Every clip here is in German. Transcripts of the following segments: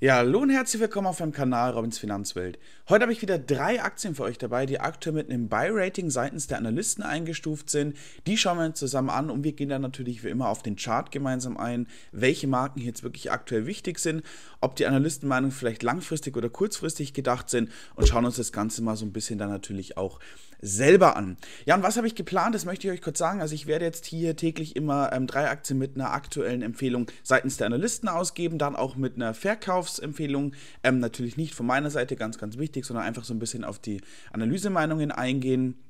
Ja, hallo und herzlich willkommen auf meinem Kanal Robins Finanzwelt. Heute habe ich wieder drei Aktien für euch dabei, die aktuell mit einem Buy-Rating seitens der Analysten eingestuft sind. Die schauen wir uns zusammen an und wir gehen dann natürlich wie immer auf den Chart gemeinsam ein, welche Marken jetzt wirklich aktuell wichtig sind, ob die Analystenmeinung vielleicht langfristig oder kurzfristig gedacht sind und schauen uns das Ganze mal so ein bisschen dann natürlich auch selber an. Ja, und was habe ich geplant? Das möchte ich euch kurz sagen. Also ich werde jetzt hier täglich immer ähm, drei Aktien mit einer aktuellen Empfehlung seitens der Analysten ausgeben, dann auch mit einer Verkaufs- Einkaufsempfehlungen. Ähm, natürlich nicht von meiner Seite, ganz, ganz wichtig, sondern einfach so ein bisschen auf die Analysemeinungen eingehen.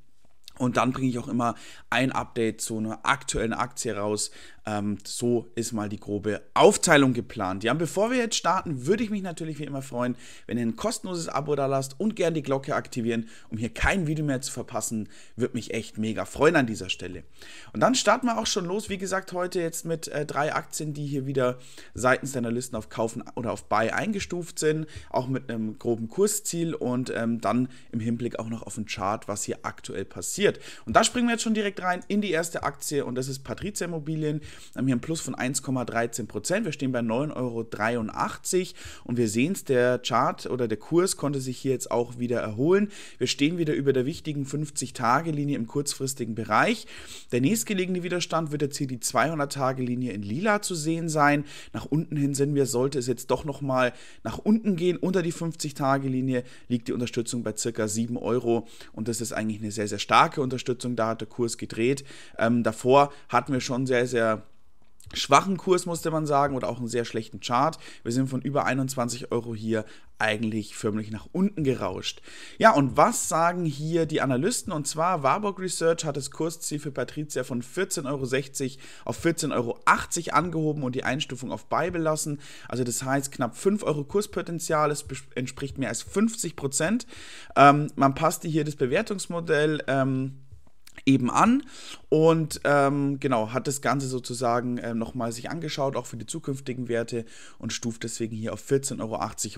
Und dann bringe ich auch immer ein Update zu einer aktuellen Aktie raus, ähm, so ist mal die grobe Aufteilung geplant. Ja, und bevor wir jetzt starten, würde ich mich natürlich wie immer freuen, wenn ihr ein kostenloses Abo da lasst und gerne die Glocke aktivieren, um hier kein Video mehr zu verpassen. Würde mich echt mega freuen an dieser Stelle. Und dann starten wir auch schon los. Wie gesagt, heute jetzt mit äh, drei Aktien, die hier wieder seitens der Analysten auf Kaufen oder auf Buy eingestuft sind. Auch mit einem groben Kursziel und ähm, dann im Hinblick auch noch auf den Chart, was hier aktuell passiert. Und da springen wir jetzt schon direkt rein in die erste Aktie und das ist Patrizia Immobilien haben hier einen Plus von 1,13 Prozent. Wir stehen bei 9,83 Euro und wir sehen es, der Chart oder der Kurs konnte sich hier jetzt auch wieder erholen. Wir stehen wieder über der wichtigen 50-Tage-Linie im kurzfristigen Bereich. Der nächstgelegene Widerstand wird jetzt hier die 200-Tage-Linie in lila zu sehen sein. Nach unten hin sind wir, sollte es jetzt doch nochmal nach unten gehen, unter die 50-Tage-Linie liegt die Unterstützung bei ca. 7 Euro und das ist eigentlich eine sehr, sehr starke Unterstützung. Da hat der Kurs gedreht. Ähm, davor hatten wir schon sehr, sehr schwachen Kurs, musste man sagen, oder auch einen sehr schlechten Chart. Wir sind von über 21 Euro hier eigentlich förmlich nach unten gerauscht. Ja, und was sagen hier die Analysten? Und zwar, Warburg Research hat das Kursziel für Patricia von 14,60 Euro auf 14,80 Euro angehoben und die Einstufung auf beibelassen. Also das heißt, knapp 5 Euro Kurspotenzial, es entspricht mehr als 50 Prozent. Ähm, man passte hier das Bewertungsmodell... Ähm, eben an und ähm, genau, hat das Ganze sozusagen äh, nochmal sich angeschaut, auch für die zukünftigen Werte und stuft deswegen hier auf 14,80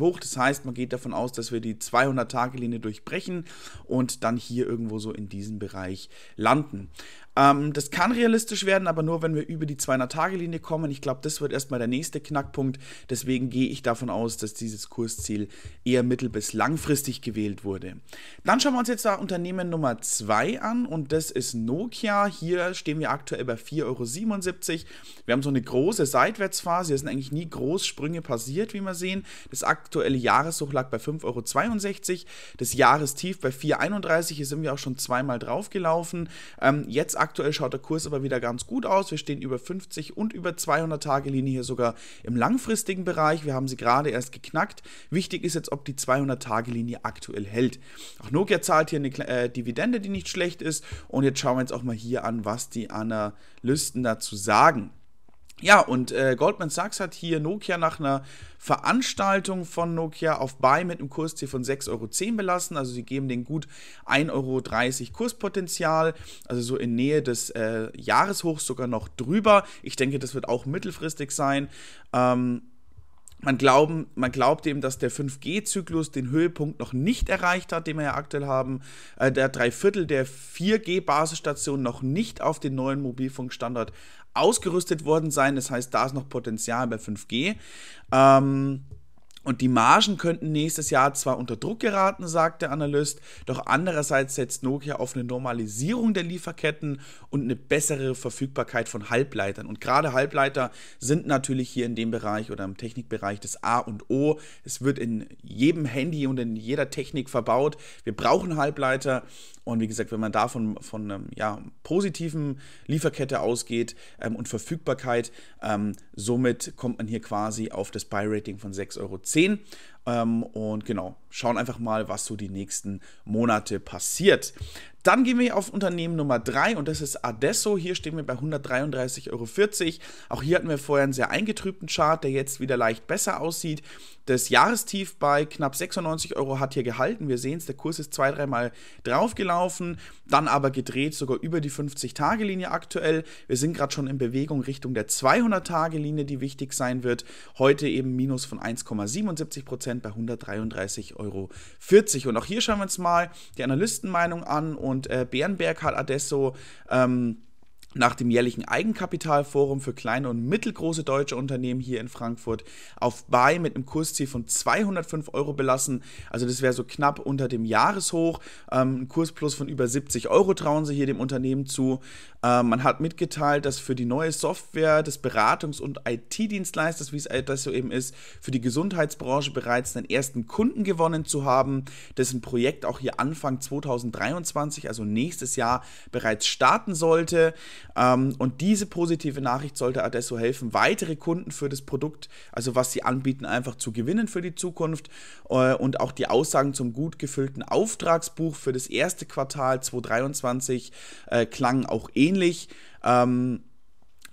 Euro hoch. Das heißt, man geht davon aus, dass wir die 200-Tage-Linie durchbrechen und dann hier irgendwo so in diesem Bereich landen. Ähm, das kann realistisch werden, aber nur, wenn wir über die 200-Tage-Linie kommen. Ich glaube, das wird erstmal der nächste Knackpunkt. Deswegen gehe ich davon aus, dass dieses Kursziel eher mittel- bis langfristig gewählt wurde. Dann schauen wir uns jetzt da Unternehmen Nummer 2 an und das ist Nokia. Hier stehen wir aktuell bei 4,77 Euro. Wir haben so eine große Seitwärtsphase. Hier sind eigentlich nie Großsprünge passiert, wie wir sehen. Das aktuelle Jahreshoch lag bei 5,62 Euro. Das Jahrestief bei 4,31 Euro. Hier sind wir auch schon zweimal draufgelaufen. Ähm, jetzt aktuell schaut der Kurs aber wieder ganz gut aus. Wir stehen über 50 und über 200 Tage Linie hier sogar im langfristigen Bereich. Wir haben sie gerade erst geknackt. Wichtig ist jetzt, ob die 200 Tage Linie aktuell hält. Auch Nokia zahlt hier eine äh, Dividende, die nicht schlecht ist. Und jetzt schauen wir uns auch mal hier an, was die Analysten dazu sagen. Ja, und äh, Goldman Sachs hat hier Nokia nach einer Veranstaltung von Nokia auf Buy mit einem Kursziel von 6,10 Euro belassen. Also sie geben den gut 1,30 Euro Kurspotenzial, also so in Nähe des äh, Jahreshochs sogar noch drüber. Ich denke, das wird auch mittelfristig sein. Ähm, man, glauben, man glaubt eben, dass der 5G-Zyklus den Höhepunkt noch nicht erreicht hat, den wir ja aktuell haben, äh, der Dreiviertel der 4G-Basisstationen noch nicht auf den neuen Mobilfunkstandard ausgerüstet worden sein. Das heißt, da ist noch Potenzial bei 5G. Ähm, und die Margen könnten nächstes Jahr zwar unter Druck geraten, sagt der Analyst, doch andererseits setzt Nokia auf eine Normalisierung der Lieferketten und eine bessere Verfügbarkeit von Halbleitern. Und gerade Halbleiter sind natürlich hier in dem Bereich oder im Technikbereich das A und O. Es wird in jedem Handy und in jeder Technik verbaut. Wir brauchen Halbleiter. Und wie gesagt, wenn man da von, von ähm, ja, positiven Lieferkette ausgeht ähm, und Verfügbarkeit, ähm, somit kommt man hier quasi auf das Buy-Rating von 6,10 Euro 10. Ähm, und genau, schauen einfach mal, was so die nächsten Monate passiert. Dann gehen wir auf Unternehmen Nummer 3 und das ist Adesso. Hier stehen wir bei 133,40 Euro. Auch hier hatten wir vorher einen sehr eingetrübten Chart, der jetzt wieder leicht besser aussieht. Das Jahrestief bei knapp 96 Euro hat hier gehalten. Wir sehen es, der Kurs ist zwei, dreimal draufgelaufen, dann aber gedreht sogar über die 50-Tage-Linie aktuell. Wir sind gerade schon in Bewegung Richtung der 200-Tage-Linie, die wichtig sein wird. Heute eben Minus von 1,77 Prozent bei 133,40 Euro. Und auch hier schauen wir uns mal die Analystenmeinung an und und äh, Bärenberg hat Adesso ähm, nach dem jährlichen Eigenkapitalforum für kleine und mittelgroße deutsche Unternehmen hier in Frankfurt auf Buy mit einem Kursziel von 205 Euro belassen. Also das wäre so knapp unter dem Jahreshoch. Ähm, ein Kursplus von über 70 Euro trauen sie hier dem Unternehmen zu. Ähm, man hat mitgeteilt, dass für die neue Software des Beratungs- und IT-Dienstleisters, wie es äh, das so eben ist, für die Gesundheitsbranche bereits einen ersten Kunden gewonnen zu haben, dessen Projekt auch hier Anfang 2023, also nächstes Jahr, bereits starten sollte. Ähm, und diese positive Nachricht sollte Adesso helfen, weitere Kunden für das Produkt, also was sie anbieten, einfach zu gewinnen für die Zukunft. Äh, und auch die Aussagen zum gut gefüllten Auftragsbuch für das erste Quartal 2023 äh, klangen auch ähnlich. Ähm,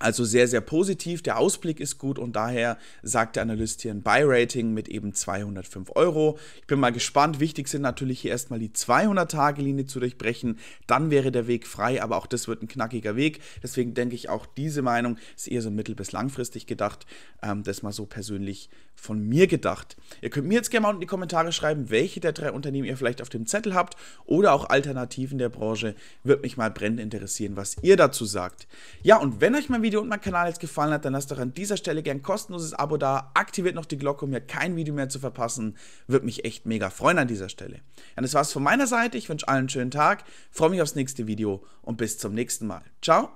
also sehr, sehr positiv, der Ausblick ist gut und daher sagt der Analyst hier ein Buy-Rating mit eben 205 Euro. Ich bin mal gespannt, wichtig sind natürlich hier erstmal die 200-Tage-Linie zu durchbrechen, dann wäre der Weg frei, aber auch das wird ein knackiger Weg. Deswegen denke ich auch diese Meinung ist eher so mittel- bis langfristig gedacht, ähm, das mal so persönlich von mir gedacht. Ihr könnt mir jetzt gerne mal unten in die Kommentare schreiben, welche der drei Unternehmen ihr vielleicht auf dem Zettel habt oder auch Alternativen der Branche. Würde mich mal brennend interessieren, was ihr dazu sagt. Ja, und wenn euch mal wieder Video und mein Kanal jetzt gefallen hat, dann lasst doch an dieser Stelle gern kostenloses Abo da, aktiviert noch die Glocke, um hier kein Video mehr zu verpassen. Würde mich echt mega freuen an dieser Stelle. Ja, das war's von meiner Seite. Ich wünsche allen einen schönen Tag, freue mich aufs nächste Video und bis zum nächsten Mal. Ciao!